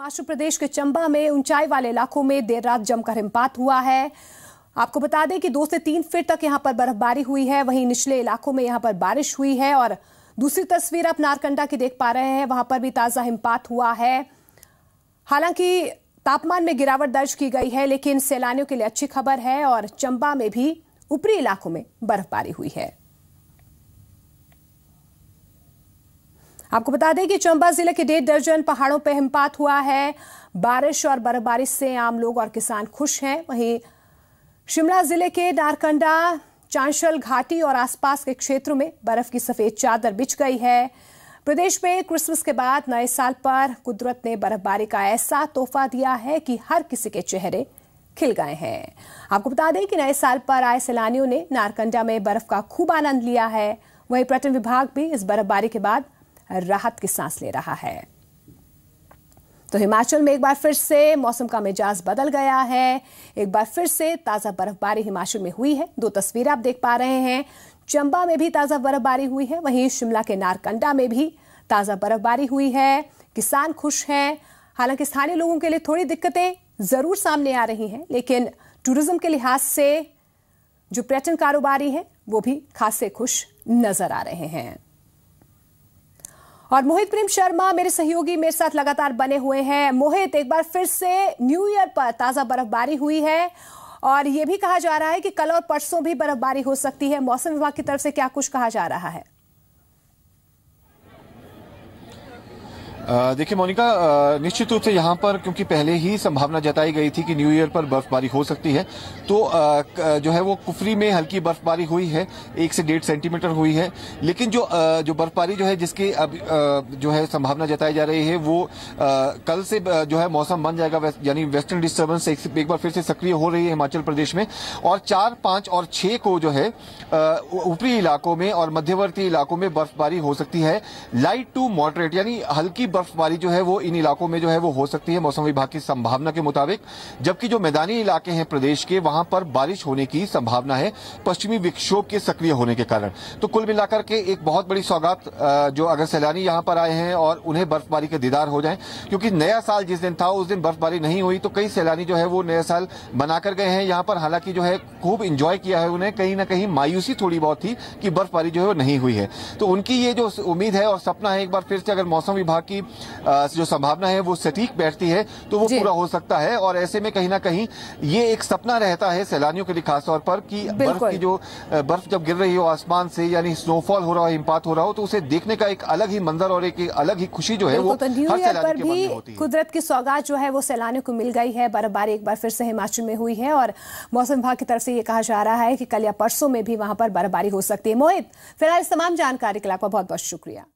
हिमाचल प्रदेश के चंबा में ऊंचाई वाले इलाकों में देर रात जमकर हिमपात हुआ है आपको बता दें कि दो से तीन फीट तक यहां पर बर्फबारी हुई है वहीं निचले इलाकों में यहां पर बारिश हुई है और दूसरी तस्वीर आप नारकंडा की देख पा रहे हैं वहां पर भी ताजा हिमपात हुआ है हालांकि तापमान में गिरावट दर्ज की गई है लेकिन सैलानियों के लिए अच्छी खबर है और चंबा में भी ऊपरी इलाकों में बर्फबारी हुई है आपको बता दें कि चंबा जिले के डेढ़ दर्जन पहाड़ों पर हिमपात हुआ है बारिश और बर्फबारी से आम लोग और किसान खुश हैं वहीं शिमला जिले के नारकंडा चांशल घाटी और आसपास के क्षेत्रों में बर्फ की सफेद चादर बिछ गई है प्रदेश में क्रिसमस के बाद नए साल पर कुदरत ने बर्फबारी का ऐसा तोहफा दिया है कि हर किसी के चेहरे खिल गए हैं आपको बता दें कि नए साल पर आए सैलानियों ने नारकंडा में बर्फ का खूब आनंद लिया है वहीं पर्यटन विभाग भी इस बर्फबारी के बाद राहत की सांस ले रहा है तो हिमाचल में एक बार फिर से मौसम का मिजाज बदल गया है एक बार फिर से ताज़ा बर्फबारी हिमाचल में हुई है दो तस्वीरें आप देख पा रहे हैं चंबा में भी ताज़ा बर्फबारी हुई है वहीं शिमला के नारकंडा में भी ताज़ा बर्फबारी हुई है किसान खुश हैं हालांकि स्थानीय लोगों के लिए थोड़ी दिक्कतें ज़रूर सामने आ रही हैं लेकिन टूरिज्म के लिहाज से जो पर्यटन कारोबारी हैं वो भी खासे खुश नज़र आ रहे हैं और मोहित प्रेम शर्मा मेरे सहयोगी मेरे साथ लगातार बने हुए हैं मोहित एक बार फिर से न्यू ईयर पर ताज़ा बर्फबारी हुई है और ये भी कहा जा रहा है कि कल और परसों भी बर्फबारी हो सकती है मौसम विभाग की तरफ से क्या कुछ कहा जा रहा है देखिए मोनिका निश्चित रूप से यहाँ पर क्योंकि पहले ही संभावना जताई गई थी कि न्यू ईयर पर बर्फबारी हो सकती है तो जो है वो कुफरी में हल्की बर्फबारी हुई है एक से डेढ़ सेंटीमीटर हुई है लेकिन जो जो बर्फबारी जो है जिसकी अब जो है संभावना जताई जा रही है वो कल से जो है मौसम बन जाएगा यानी वेस्टर्न डिस्टर्बेंस एक, एक बार फिर से सक्रिय हो रही है हिमाचल प्रदेश में और चार पांच और छह को जो है ऊपरी इलाकों में और मध्यवर्ती इलाकों में बर्फबारी हो सकती है लाइट टू मॉडरेट यानी हल्की बर्फबारी जो है वो इन इलाकों में जो है वो हो सकती है मौसम विभाग की संभावना के मुताबिक जबकि जो मैदानी इलाके हैं प्रदेश के वहां पर बारिश होने की संभावना है पश्चिमी विक्षोभ के सक्रिय होने के कारण तो कुल मिलाकर के एक बहुत बड़ी सौगात जो अगर सैलानी यहां पर आए हैं और उन्हें बर्फबारी के दीदार हो जाए क्योंकि नया साल जिस दिन था उस दिन बर्फबारी नहीं हुई तो कई सैलानी जो है वो नया साल मनाकर गए हैं यहाँ पर हालांकि जो है खूब इंजॉय किया है उन्हें कहीं ना कहीं मायूस कंजूसी थोड़ी बहुत थी कि बर्फबारी जो है वो नहीं हुई है तो उनकी ये जो उम्मीद है और सपना है एक बार फिर से अगर मौसम विभाग की जो संभावना है वो सटीक बैठती है तो वो पूरा हो सकता है और ऐसे में कहीं ना कहीं ये एक सपना रहता है सैलानियों के लिए खासतौर पर कि बर्फ की जो बर्फ जब गिर रही हो आसमान से यानी स्नोफॉल हो रहा हो हिमपात हो रहा हो तो उसे देखने का एक अलग ही मंजर और एक अलग ही खुशी जो है वो तो कुदरत की सौगात जो है वो सैलानियों को मिल गई है बर्फबारी एक बार फिर से हिमाचल में हुई है और मौसम विभाग की तरफ से ये कहा जा रहा है कि कल या परसों में भी वहां वहां पर बर्फबारी हो सकती है मोहित फिलहाल इस तमाम जानकारी के लिए आपका बहुत बहुत शुक्रिया